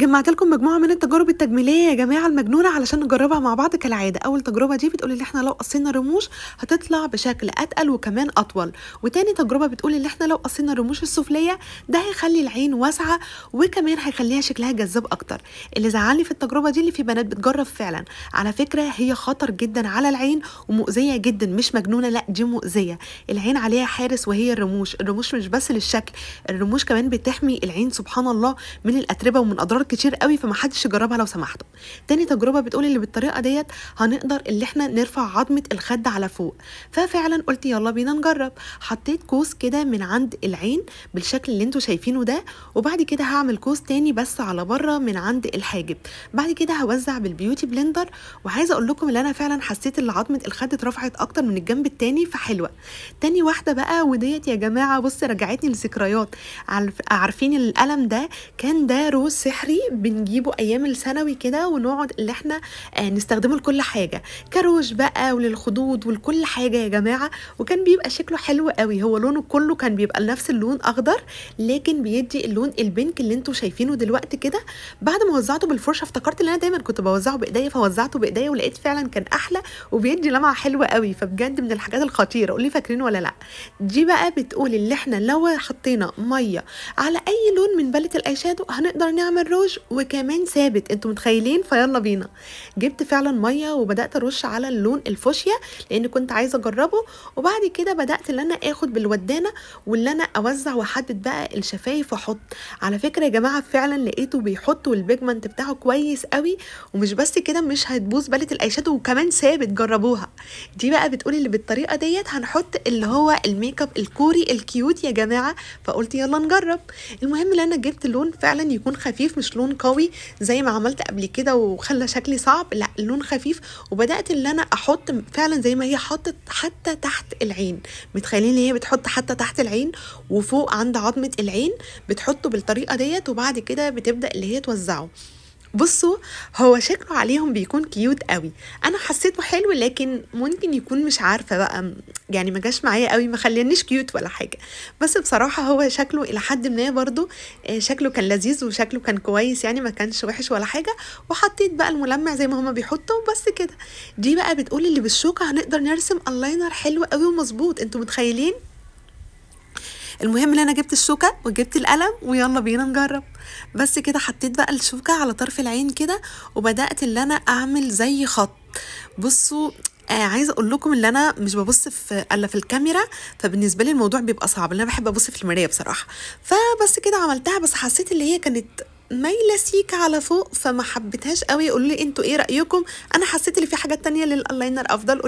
جمعت لكم مجموعه من التجارب التجميليه يا جماعه المجنونه علشان نجربها مع بعض كالعاده اول تجربه دي بتقول ان احنا لو قصينا الرموش هتطلع بشكل اتقل وكمان اطول وتاني تجربه بتقول ان احنا لو قصينا الرموش السفليه ده هيخلي العين واسعه وكمان هيخليها شكلها جذاب اكتر اللي زعلني في التجربه دي اللي في بنات بتجرب فعلا على فكره هي خطر جدا على العين ومؤذيه جدا مش مجنونه لا دي مؤذيه العين عليها حارس وهي الرموش الرموش مش بس للشكل الرموش كمان بتحمي العين سبحان الله من الاتربه ومن اضرار كتير قوي فمحدش يجربها لو سمحتوا تاني تجربه بتقول اللي بالطريقه ديت هنقدر اللي احنا نرفع عظمه الخد على فوق ففعلا قلت يلا بينا نجرب حطيت كوس كده من عند العين بالشكل اللي انتوا شايفينه ده وبعد كده هعمل كوس تاني بس على بره من عند الحاجب بعد كده هوزع بالبيوتي بلندر وعايزه اقول لكم ان انا فعلا حسيت ان عظمه الخد اترفعت اكتر من الجنب التاني فحلوه تاني واحده بقى وديت يا جماعه بص رجعتني لذكريات عارفين القلم ده كان ده روز سحر شهري بنجيبه ايام الثانوي كده ونقعد اللي احنا آه، نستخدمه لكل حاجه كروش بقى وللخدود ولكل حاجه يا جماعه وكان بيبقى شكله حلو قوي هو لونه كله كان بيبقى نفس اللون اخضر لكن بيدي اللون البنك اللي انتوا شايفينه دلوقتي كده بعد ما وزعته بالفرشه افتكرت ان انا دايما كنت بوزعه بايديا فوزعته بايديا ولقيت فعلا كان احلى وبيدي لمعه حلوه قوي فبجد من الحاجات الخطيره قولي فاكرين ولا لا دي بقى بتقول اللي احنا لو حطينا ميه على اي لون من بله الايشادو هنقدر نعمل متلوج وكمان ثابت انتوا متخيلين فيلا بينا جبت فعلا ميه وبدات ارش على اللون الفوشيا لان كنت عايزه اجربه وبعد كده بدات ان انا اخد بالودانه واللي انا اوزع واحدد بقى الشفايف واحط على فكره يا جماعه فعلا لقيته بيحط والبيجمنت بتاعه كويس قوي ومش بس كده مش هتبوظ باله الايشاد وكمان ثابت جربوها دي بقى بتقولي اللي بالطريقه ديت هنحط اللي هو الميك اب الكوري الكيوت يا جماعه فقلت يلا نجرب المهم ان انا جبت لون فعلا يكون خفيف مش مش لون قوي زي ما عملت قبل كده وخلى شكلي صعب لا اللون خفيف وبدات ان انا احط فعلا زي ما هي حطت حتى تحت العين متخيلين ان هي بتحط حتى تحت العين وفوق عند عظمه العين بتحطه بالطريقه ديت وبعد كده بتبدا اللي هي توزعه بصوا هو شكله عليهم بيكون كيوت قوي انا حسيته حلو لكن ممكن يكون مش عارفه بقى يعني ما جاش معايا قوي ما خلانيش كيوت ولا حاجه بس بصراحه هو شكله الى حد ما برضو آه، شكله كان لذيذ وشكله كان كويس يعني ما كانش وحش ولا حاجه وحطيت بقى الملمع زي ما هما بيحطوا بس كده دي بقى بتقول اللي بالشوكه هنقدر نرسم الاينر حلو قوي ومظبوط انتوا متخيلين المهم ان انا جبت الشوكه وجبت القلم ويلا بينا نجرب بس كده حطيت بقى الشوكه على طرف العين كده وبدات ان انا اعمل زي خط بصوا آه عايزه اقول لكم ان انا مش ببص في الا في الكاميرا فبالنسبه لي الموضوع بيبقى صعب لان انا بحب ابص في المرايه بصراحه فبس كده عملتها بس حسيت اللي هي كانت مايله سيكه على فوق فما حبيتهاش قوي قولوا لي انتوا ايه رايكم انا حسيت ان في حاجات تانية للاينر افضل